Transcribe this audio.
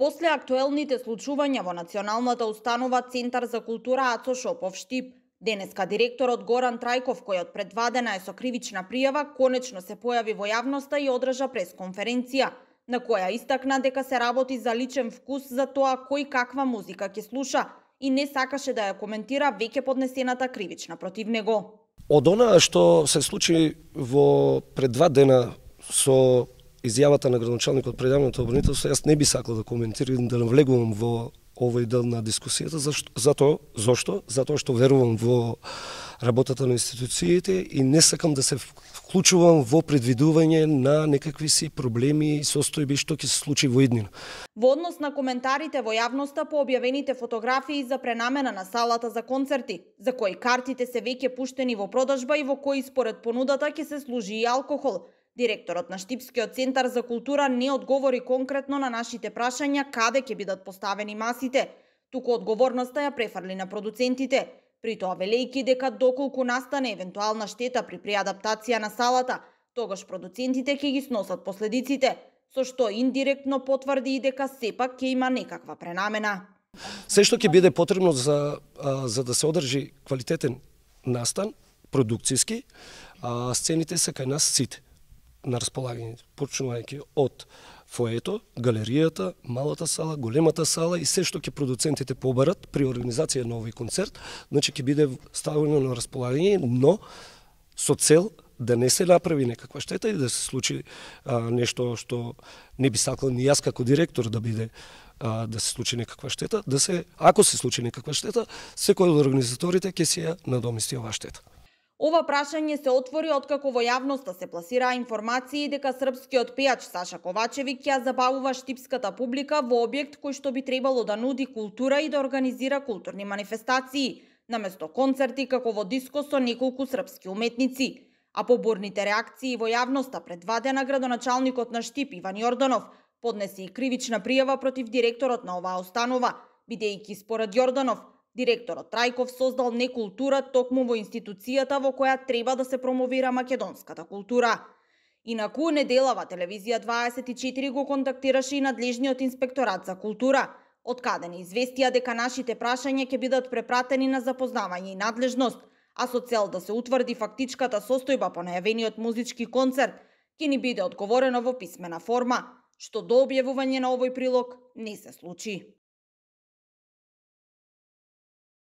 После актуелните случувања во Националната установа Центар за култура Ацо Шопов Штип, денеска директорот Горан Трајков, кој од предвадена е со кривична пријава, конечно се појави во јавноста и одржа пресконференција, на која истакна дека се работи за личен вкус за тоа кој каква музика ќе слуша и не сакаше да ја коментира веќе поднесената кривична против него. Од онаа што се случи во пред два дена со изјавата на градоначалникот пред јавното обранителство, јас не би сакал да коментирам, да навлегувам во овој дел на дискусијата, зашто, зато, зашто? Затоа што верувам во работата на институциите и не сакам да се вклучувам во предвидување на некакви си проблеми и состојби што ќе се случи во иднина. Во однос на коментарите во јавноста по објавените фотографии за пренамена на салата за концерти, за кои картите се веќе пуштени во продажба и во кои според понудата ќе се служи и алкохол, Директорот на Штипскиот центар за култура не одговори конкретно на нашите прашања каде ќе бидат поставени масите, туку одговорноста ја префрли на продуцентите, при тоа велејки дека доколку настане евентуална штета при преадаптација на салата, тогаш продуцентите ќе ги сносат последиците, со што индиректно потврди и дека сепак ќе има некаква пренамена. Се што ќе биде потребно за, за да се одржи квалитетен настан, продукцијски, сцените се кај нас сите на располагање, почнувајќи од фоето, галеријата, малата сала, големата сала и се што ќе продуцентите побарат при организација на овој концерт, значи ќе биде ставено на располагање, но со цел да не се направи некаква штета и да се случи а, нешто што не би сакал ни јас како директор да биде а, да се случи некаква штета, да се ако се случи некаква штета, секој од организаторите ќе си ја надомисти оваа штета. Ова прашање се отвори откако во јавноста се пласираа информации дека српскиот пејач Саша Ковачевиќ ја забавува штипската публика во објект кој што би требало да нуди култура и да организира културни манифестации, наместо концерти како во диско со неколку српски уметници. А по бурните реакции во јавноста пред два дена градоначалникот на Штип Иван Јорданов поднесе и кривична пријава против директорот на оваа останова бидејќи според Јорданов Директорот Трајков создал некултура токму во институцијата во која треба да се промовира македонската култура. Инаку неделава телевизија 24 го контактираше и надлежниот инспекторат за култура, од каде не известија дека нашите прашања ќе бидат препратени на запознавање и надлежност, а со цел да се утврди фактичката состојба по најавениот музички концерт, ќе ни биде одговорено во писмена форма, што до објавување на овој прилог не се случи.